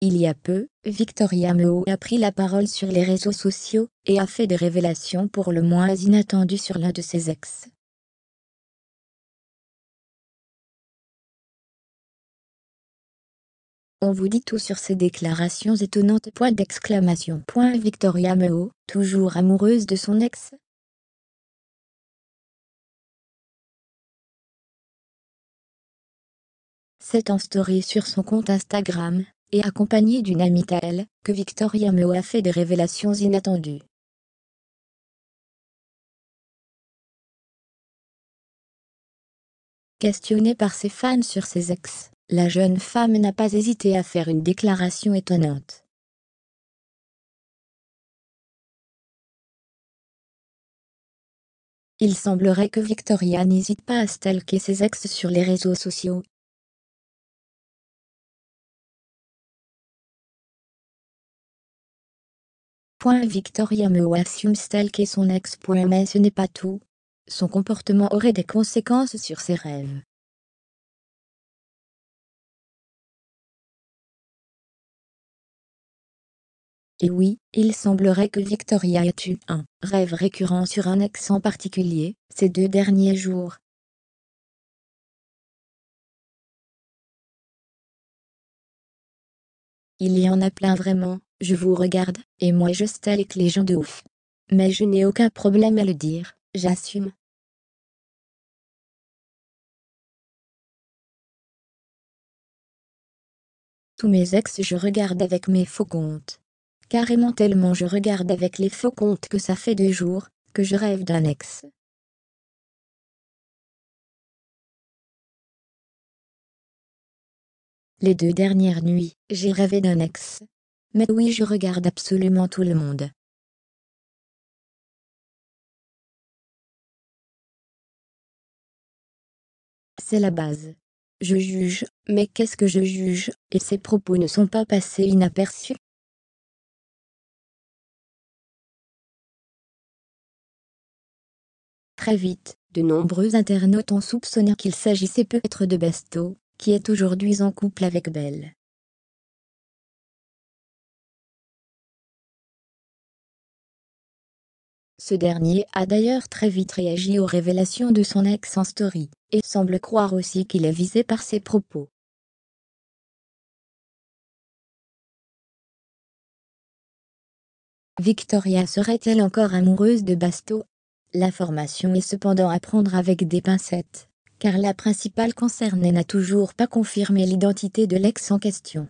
Il y a peu, Victoria Meo a pris la parole sur les réseaux sociaux et a fait des révélations pour le moins inattendues sur l'un de ses ex. On vous dit tout sur ces déclarations étonnantes. Victoria Meo, toujours amoureuse de son ex, C'est en story sur son compte Instagram, et accompagnée d'une amie telle, que Victoria Meo a fait des révélations inattendues. Questionnée par ses fans sur ses ex, la jeune femme n'a pas hésité à faire une déclaration étonnante. Il semblerait que Victoria n'hésite pas à stalker ses ex sur les réseaux sociaux, Victoria Meo assume qu'est son ex. Mais ce n'est pas tout. Son comportement aurait des conséquences sur ses rêves. Et oui, il semblerait que Victoria ait eu un rêve récurrent sur un ex en particulier, ces deux derniers jours, Il y en a plein vraiment, je vous regarde, et moi je stèle avec les gens de ouf. Mais je n'ai aucun problème à le dire, j'assume. Tous mes ex je regarde avec mes faux comptes. Carrément tellement je regarde avec les faux comptes que ça fait deux jours, que je rêve d'un ex. Les deux dernières nuits, j'ai rêvé d'un ex. Mais oui, je regarde absolument tout le monde. C'est la base. Je juge, mais qu'est-ce que je juge, et ces propos ne sont pas passés inaperçus. Très vite, de nombreux internautes ont soupçonné qu'il s'agissait peut-être de Besto, qui est aujourd'hui en couple avec Belle. Ce dernier a d'ailleurs très vite réagi aux révélations de son ex en story, et semble croire aussi qu'il est visé par ses propos. Victoria serait-elle encore amoureuse de Basto formation est cependant à prendre avec des pincettes car la principale concernée n'a toujours pas confirmé l'identité de l'ex en question.